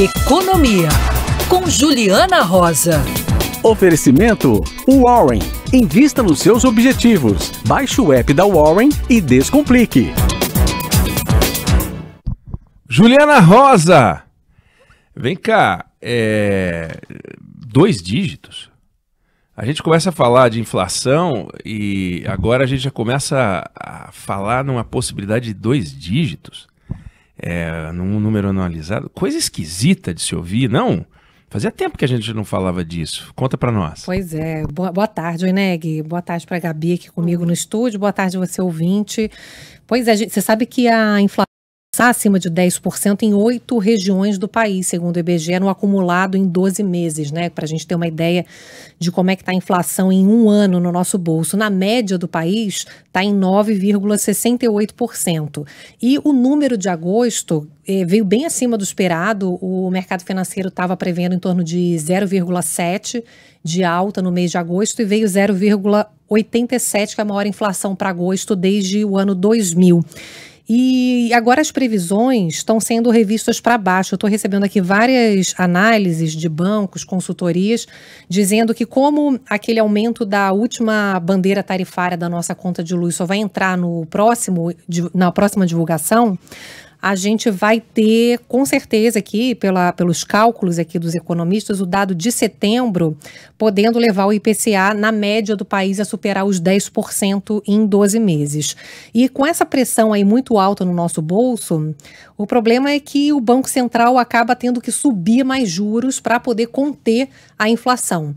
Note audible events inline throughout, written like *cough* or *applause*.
Economia, com Juliana Rosa. Oferecimento Warren. Invista nos seus objetivos. Baixe o app da Warren e descomplique. Juliana Rosa, vem cá, é... dois dígitos. A gente começa a falar de inflação e agora a gente já começa a falar numa possibilidade de dois dígitos é, num número anualizado. Coisa esquisita de se ouvir, não? Fazia tempo que a gente não falava disso. Conta para nós. Pois é. Boa, boa tarde, Oineg. Boa tarde para Gabi aqui comigo no estúdio. Boa tarde, você ouvinte. Pois é, gente, você sabe que a inflação acima de 10% em oito regiões do país, segundo o IBGE, no acumulado em 12 meses, né? Para a gente ter uma ideia de como é que está a inflação em um ano no nosso bolso. Na média do país, está em 9,68%. E o número de agosto eh, veio bem acima do esperado. O mercado financeiro estava prevendo em torno de 0,7% de alta no mês de agosto e veio 0,87%, que é a maior inflação para agosto desde o ano 2000. E agora as previsões estão sendo revistas para baixo. Eu estou recebendo aqui várias análises de bancos, consultorias, dizendo que, como aquele aumento da última bandeira tarifária da nossa conta de luz só vai entrar no próximo, na próxima divulgação, a gente vai ter, com certeza aqui, pela, pelos cálculos aqui dos economistas, o dado de setembro podendo levar o IPCA na média do país a superar os 10% em 12 meses. E com essa pressão aí muito alta no nosso bolso, o problema é que o Banco Central acaba tendo que subir mais juros para poder conter a inflação.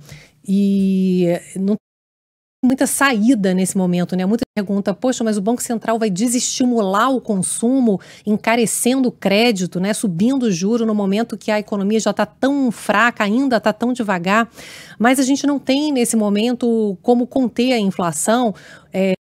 E não muita saída nesse momento, né? Muita pergunta, poxa, mas o Banco Central vai desestimular o consumo, encarecendo o crédito, né? Subindo o juro no momento que a economia já está tão fraca, ainda está tão devagar. Mas a gente não tem nesse momento como conter a inflação. É,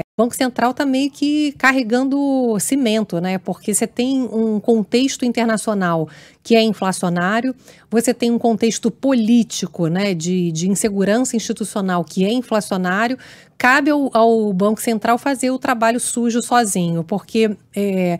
o Banco Central está meio que carregando cimento, né? Porque você tem um contexto internacional que é inflacionário, você tem um contexto político, né, de, de insegurança institucional que é inflacionário. Cabe ao, ao Banco Central fazer o trabalho sujo sozinho, porque é,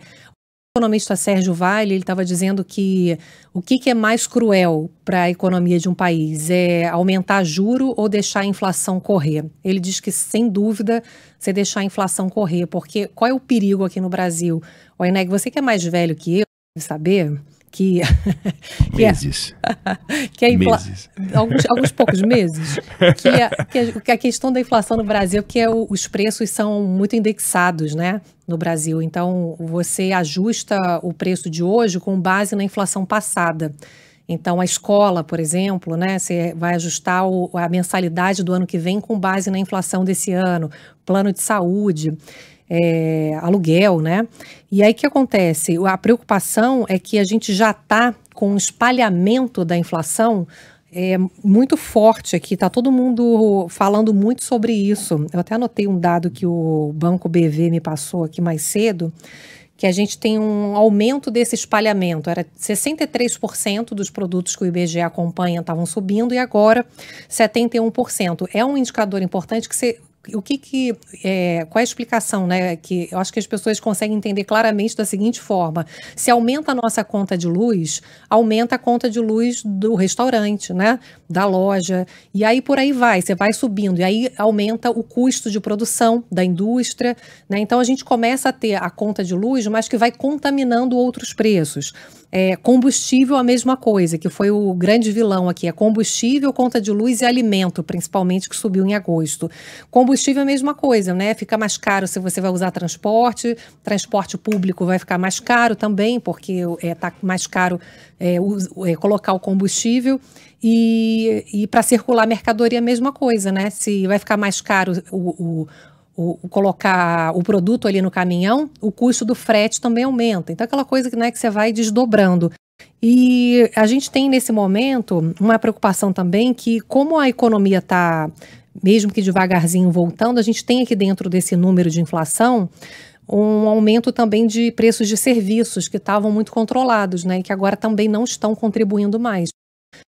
o economista Sérgio Vale ele estava dizendo que o que, que é mais cruel para a economia de um país é aumentar juro ou deixar a inflação correr. Ele diz que sem dúvida você deixar a inflação correr, porque qual é o perigo aqui no Brasil? O Eneg, você que é mais velho que eu, saber que, é, *laughs* que, é, meses. *laughs* que a é infla, meses. Alguns, alguns poucos meses. Que a, que, que a, questão da inflação no Brasil, que é o, os preços são muito indexados, né? No Brasil. Então, você ajusta o preço de hoje com base na inflação passada. Então, a escola, por exemplo, né, você vai ajustar o, a mensalidade do ano que vem com base na inflação desse ano, plano de saúde é, aluguel, né? E aí o que acontece? A preocupação é que a gente já está com um espalhamento da inflação é muito forte aqui, tá todo mundo falando muito sobre isso. Eu até anotei um dado que o Banco BV me passou aqui mais cedo, que a gente tem um aumento desse espalhamento. Era 63% dos produtos que o IBGE acompanha estavam subindo e agora 71%. É um indicador importante que você o que que é, qual é a explicação, né? Que eu acho que as pessoas conseguem entender claramente da seguinte forma: se aumenta a nossa conta de luz, aumenta a conta de luz do restaurante, né? Da loja e aí por aí vai, você vai subindo e aí aumenta o custo de produção da indústria, né? Então a gente começa a ter a conta de luz, mas que vai contaminando outros preços. É, combustível, a mesma coisa, que foi o grande vilão aqui. É combustível, conta de luz e alimento, principalmente, que subiu em agosto. Combustível, é a mesma coisa, né? Fica mais caro se você vai usar transporte, transporte público vai ficar mais caro também, porque está é, tá mais caro é, o, é, colocar o combustível. E, e para circular mercadoria, é a mesma coisa, né? Se vai ficar mais caro o, o o, colocar o produto ali no caminhão, o custo do frete também aumenta. Então, aquela coisa né, que você vai desdobrando. E a gente tem nesse momento uma preocupação também que, como a economia está, mesmo que devagarzinho voltando, a gente tem aqui dentro desse número de inflação um aumento também de preços de serviços que estavam muito controlados, né, e que agora também não estão contribuindo mais.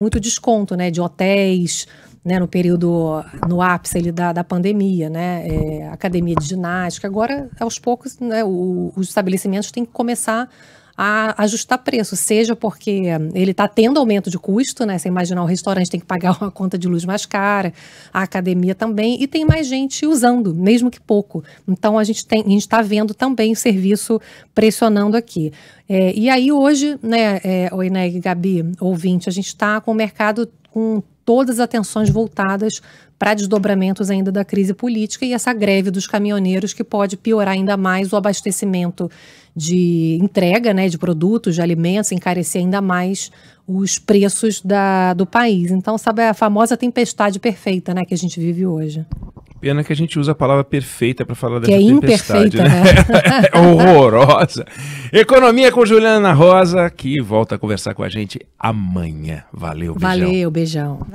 Muito desconto, né, de hotéis, né, no período, no ápice ali da, da pandemia, né, é, academia de ginástica. Agora, aos poucos, né, o, os estabelecimentos têm que começar a ajustar preço, seja porque ele está tendo aumento de custo, né? Você imaginar o restaurante tem que pagar uma conta de luz mais cara, a academia também, e tem mais gente usando, mesmo que pouco. Então a gente tem, está vendo também o serviço pressionando aqui. É, e aí hoje, né, é, Oineg, né, Gabi, ouvinte, a gente está com o mercado com todas as atenções voltadas para desdobramentos ainda da crise política e essa greve dos caminhoneiros que pode piorar ainda mais o abastecimento de entrega né, de produtos, de alimentos, encarecer ainda mais os preços da, do país. Então, sabe, a famosa tempestade perfeita né, que a gente vive hoje. Pena que a gente usa a palavra perfeita para falar que dessa é tempestade. Né? Né? *laughs* é horrorosa. Economia com Juliana Rosa, que volta a conversar com a gente amanhã. Valeu, beijão. Valeu, beijão. Valeu.